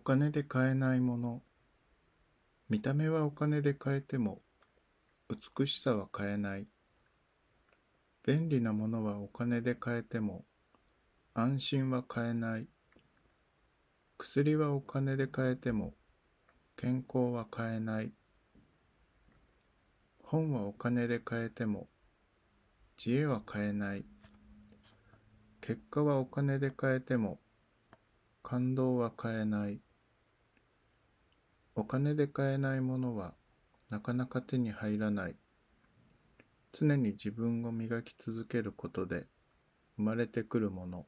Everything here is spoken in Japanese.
お金で買えないもの見た目はお金で買えても美しさは買えない便利なものはお金で買えても安心は買えない薬はお金で買えても健康は買えない本はお金で買えても知恵は買えない結果はお金で買えても感動は買えないお金で買えないものはなかなか手に入らない。常に自分を磨き続けることで生まれてくるもの。